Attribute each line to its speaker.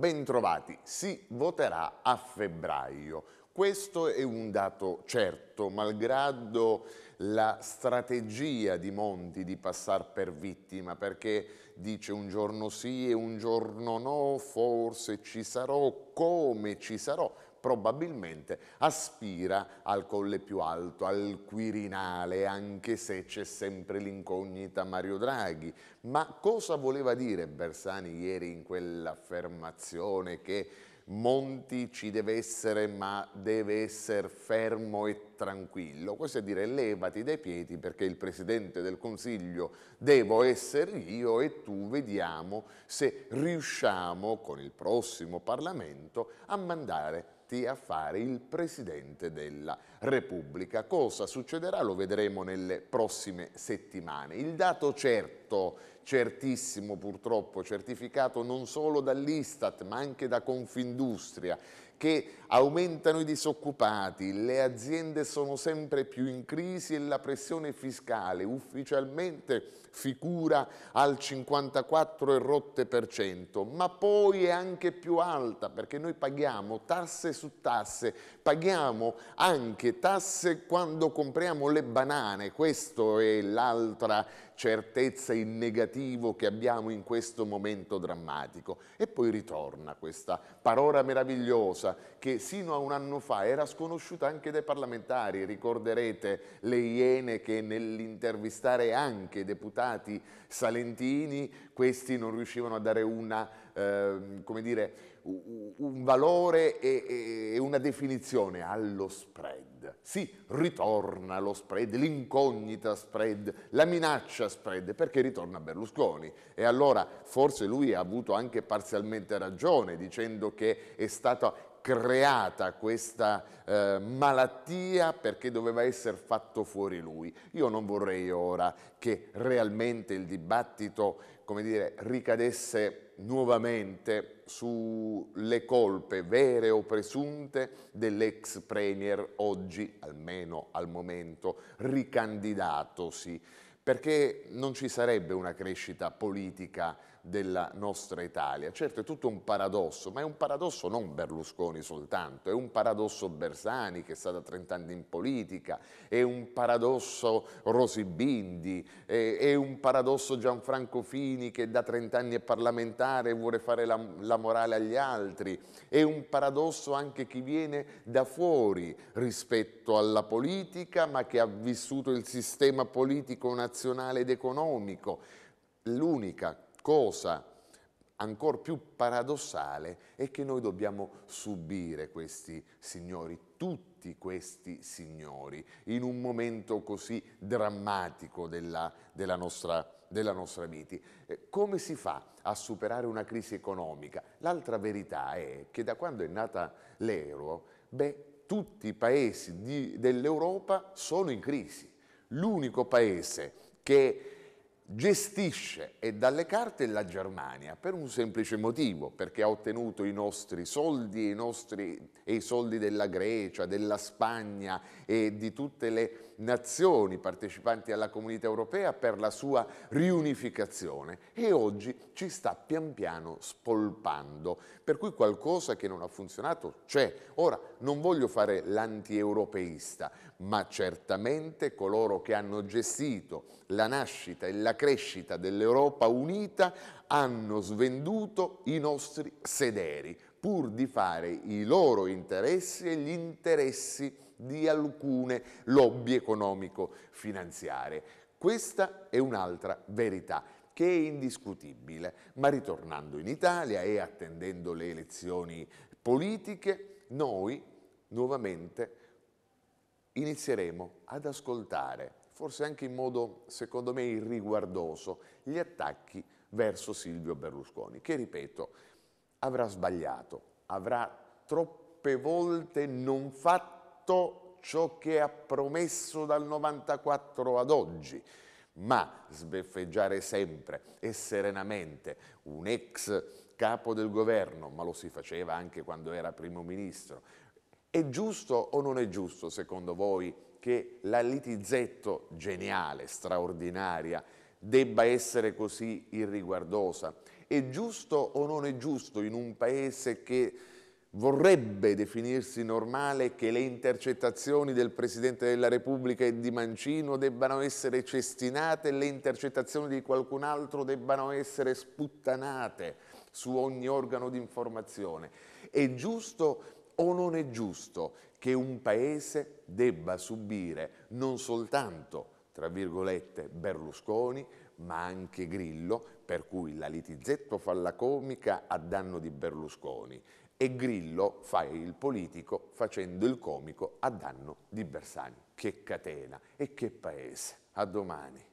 Speaker 1: Bentrovati, si voterà a febbraio. Questo è un dato certo, malgrado la strategia di Monti di passare per vittima, perché dice un giorno sì e un giorno no, forse ci sarò, come ci sarò, probabilmente aspira al colle più alto, al Quirinale, anche se c'è sempre l'incognita Mario Draghi. Ma cosa voleva dire Bersani ieri in quell'affermazione che Monti ci deve essere ma deve essere fermo e tranquillo. Questo è dire levati dai piedi perché il Presidente del Consiglio devo essere io e tu vediamo se riusciamo con il prossimo Parlamento a mandare chiamati a fare il Presidente della Repubblica. Cosa succederà lo vedremo nelle prossime settimane. Il dato certo, certissimo purtroppo, certificato non solo dall'Istat ma anche da Confindustria, che aumentano i disoccupati, le aziende sono sempre più in crisi e la pressione fiscale ufficialmente figura al 54,8%, ma poi è anche più alta perché noi paghiamo tasse su tasse, paghiamo anche tasse quando compriamo le banane, questa è l'altra certezza in negativo che abbiamo in questo momento drammatico. E poi ritorna questa parola meravigliosa cosa che sino a un anno fa era sconosciuta anche dai parlamentari. Ricorderete le iene che nell'intervistare anche i deputati salentini, questi non riuscivano a dare una, eh, come dire, un valore e, e una definizione allo spread. Sì, ritorna lo spread, l'incognita spread, la minaccia spread, perché ritorna Berlusconi. E allora forse lui ha avuto anche parzialmente ragione dicendo che è stata creata questa eh, malattia perché doveva essere fatto fuori lui. Io non vorrei ora che realmente il dibattito come dire, ricadesse nuovamente sulle colpe vere o presunte dell'ex premier oggi, almeno al momento, ricandidatosi perché non ci sarebbe una crescita politica della nostra Italia. Certo è tutto un paradosso, ma è un paradosso non Berlusconi soltanto, è un paradosso Bersani che sta da 30 anni in politica, è un paradosso Rosibindi, è, è un paradosso Gianfranco Fini che da 30 anni è parlamentare e vuole fare la, la morale agli altri, è un paradosso anche chi viene da fuori rispetto alla politica ma che ha vissuto il sistema politico nazionale relazionale ed economico. L'unica cosa ancora più paradossale è che noi dobbiamo subire questi signori, tutti questi signori, in un momento così drammatico della, della nostra della nostra vita. Eh, come si fa a superare una crisi economica? L'altra verità è che da quando è nata l'euro, beh, tutti i paesi dell'Europa sono in crisi l'unico paese che gestisce e dalle carte la Germania per un semplice motivo, perché ha ottenuto i nostri soldi, i nostri, e i soldi della Grecia, della Spagna e di tutte le nazioni partecipanti alla comunità europea per la sua riunificazione e oggi ci sta pian piano spolpando, per cui qualcosa che non ha funzionato c'è. Ora non voglio fare l'antieuropeista, ma certamente coloro che hanno gestito la nascita e la crescita dell'Europa unita hanno svenduto i nostri sederi pur di fare i loro interessi e gli interessi di alcune lobby economico-finanziarie. Questa è un'altra verità che è indiscutibile, ma ritornando in Italia e attendendo le elezioni politiche, noi nuovamente inizieremo ad ascoltare forse anche in modo, secondo me, irriguardoso, gli attacchi verso Silvio Berlusconi, che, ripeto, avrà sbagliato, avrà troppe volte non fatto ciò che ha promesso dal 94 ad oggi, ma sbeffeggiare sempre e serenamente un ex capo del governo, ma lo si faceva anche quando era primo ministro. È giusto o non è giusto, secondo voi, che la Litizzetto, geniale, straordinaria, debba essere così irriguardosa. È giusto o non è giusto in un paese che vorrebbe definirsi normale che le intercettazioni del Presidente della Repubblica e di Mancino debbano essere cestinate e le intercettazioni di qualcun altro debbano essere sputtanate su ogni organo di informazione. È giusto o non è giusto che un paese debba subire non soltanto, tra virgolette, Berlusconi, ma anche Grillo, per cui la Litizzetto fa la comica a danno di Berlusconi e Grillo fa il politico facendo il comico a danno di Bersani. Che catena e che paese. A domani.